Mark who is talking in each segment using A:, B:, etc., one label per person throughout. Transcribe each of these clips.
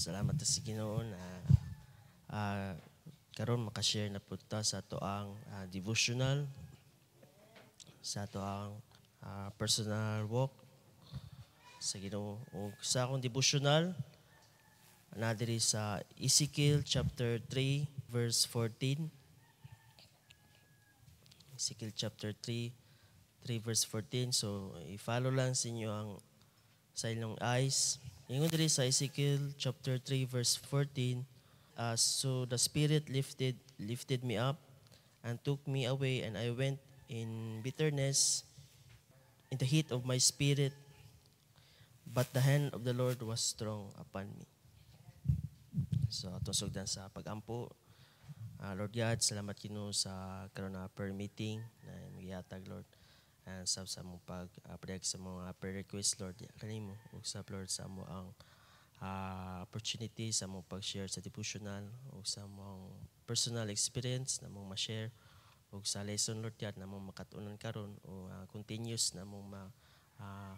A: Salamat ta sa Ginoon na uh, karon makashare na po ta sa toang uh, ah, devotional sa toang uh, ah, personal walk sa Ginoo ug sa akong devotional ana sa Ezekiel chapter 3 verse 14 Ezekiel chapter 3 3 verse 14 so i-follow lang sa inyo ang sa inyong eyes Ingon diri sa Ezekiel chapter 3 verse 14, uh, ah, so the spirit lifted lifted me up and took me away and I went in bitterness in the heat of my spirit but the hand of the Lord was strong upon me. So atong sugdan sa pagampo. Uh, Lord God, salamat kinu sa karon na prayer na magiyatag Lord uh, ah, sa sa mong pag-prayag ah, sa mga ah, prayer request, Lord. Kani mo, ug sa Lord, sa mo ang uh, opportunity sa mong pag-share sa devotional o sa mong personal experience na mong ma-share o sa lesson, Lord, yan na mong makatunan karon o uh, continuous na mong ma, uh,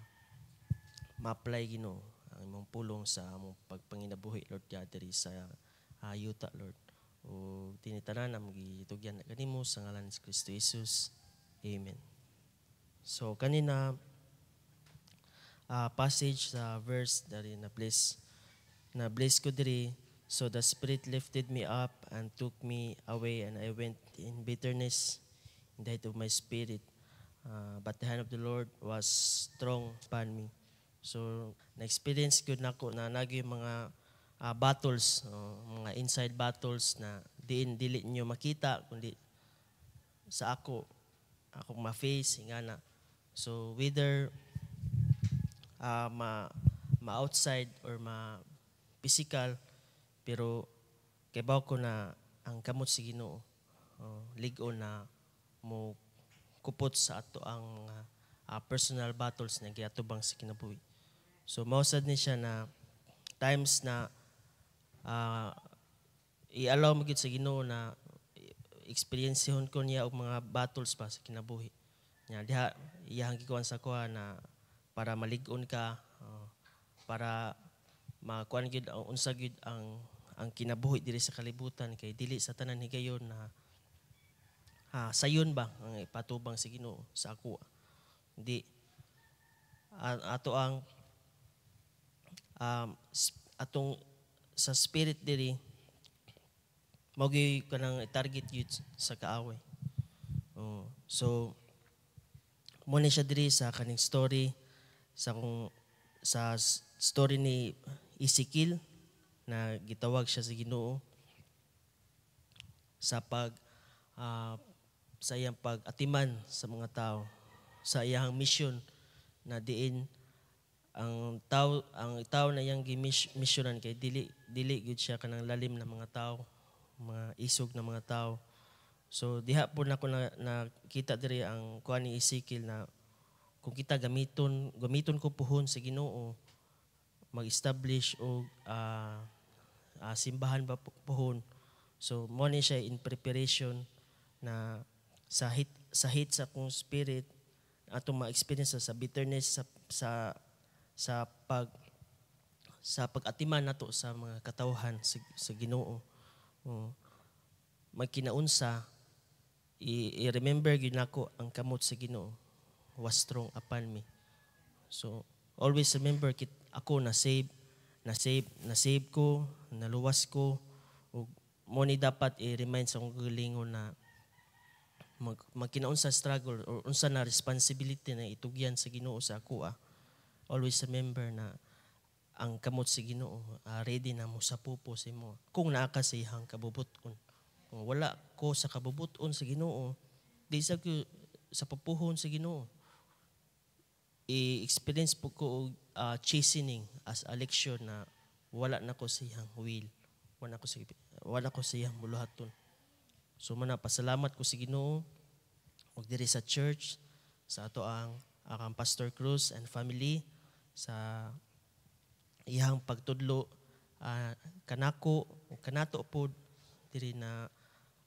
A: ma-apply gino ang imong pulong sa among pagpanginabuhi, Lord, yan diri sa uh, yuta, Lord. O tinitanan ang gitugyan na kanimo sa ngalan ni Kristo Jesus. Amen. So kanina, uh, passage sa uh, verse dari na place na place ko diri so the spirit lifted me up and took me away and I went in bitterness in the of my spirit uh, but the hand of the Lord was strong upon me so na experience gud nako na nagi mga uh, battles uh, mga inside battles na diin dili niyo makita kundi sa ako akong ma-face nga na So whether uh, ma, ma-outside or ma-physical, pero kibaw ko na ang kamot si Ginoo, uh, ligon na mo kupot sa ato ang mga uh, personal battles na giatubang sa kinabuhi. So mausad ni siya na times na uh, i-allow mo sa Ginoo na experienceon ko niya og mga battles pa sa kinabuhi. Nya diha iyang kuan sa kuha na para maligon ka para makuan gid ang unsa gid ang ang kinabuhi diri sa kalibutan kay dili sa tanan higayon na ha, sayon ba ang ipatubang si Ginoo sa ako hindi ato ang um, atong sa spirit diri mogi gyud kanang target yun sa kaaway oh, so Muna siya diri sa kaning story sa kung sa story ni Ezekiel na gitawag siya sa Ginoo sa pag uh, sa iyang pag-atiman sa mga tao sa iyang mission na diin ang tao ang tao na yang missionan kay dili dili gud siya kanang lalim na mga tao mga isog na mga tao So diha po na ko na, nakita diri ang kuan ni Ezekiel na kung kita gamiton gamiton ko puhon sa Ginoo mag-establish og uh, ah, uh, ah, simbahan ba puhon. So mo ni siya in preparation na sa hit sa hit sa kung spirit atong ma-experience sa bitterness sa sa sa pag sa pag-atiman nato sa mga katawhan sa, sa Ginoo. Uh, magkinaunsa i-remember gyud nako ang kamot sa Ginoo was strong upon me. So always remember kit ako na save na save na save ko, naluwas ko ug mo ni dapat i-remind sa akong galingon na mag magkinaon struggle or unsa na responsibility na itugyan sa Ginoo sa ako ah. Always remember na ang kamot sa Ginoo, uh, ready na mo sa pupo sa imo. Kung naa ka sa ihang kabubuton o wala ko sa kabubuton sa Ginoo, di sa ko sa papuhon sa Ginoo. I-experience po ko uh, chastening as a lecture na wala na ko sa iyang will. Wala ko sa, wala ko sa iyang muluhaton. So muna, pasalamat ko sa Ginoo ug diri sa church sa ato ang akang Pastor Cruz and family sa iyang pagtudlo uh, kanako kanato pod diri na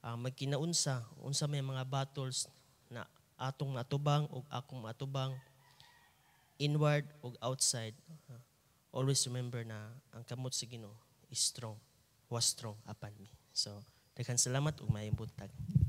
A: uh, ah, magkinaunsa, unsa may mga battles na atong atubang o akong atubang, inward o outside. Uh, always remember na ang kamot sa Ginoo is strong, was strong upon me. So, daghan salamat ug maayong buntag.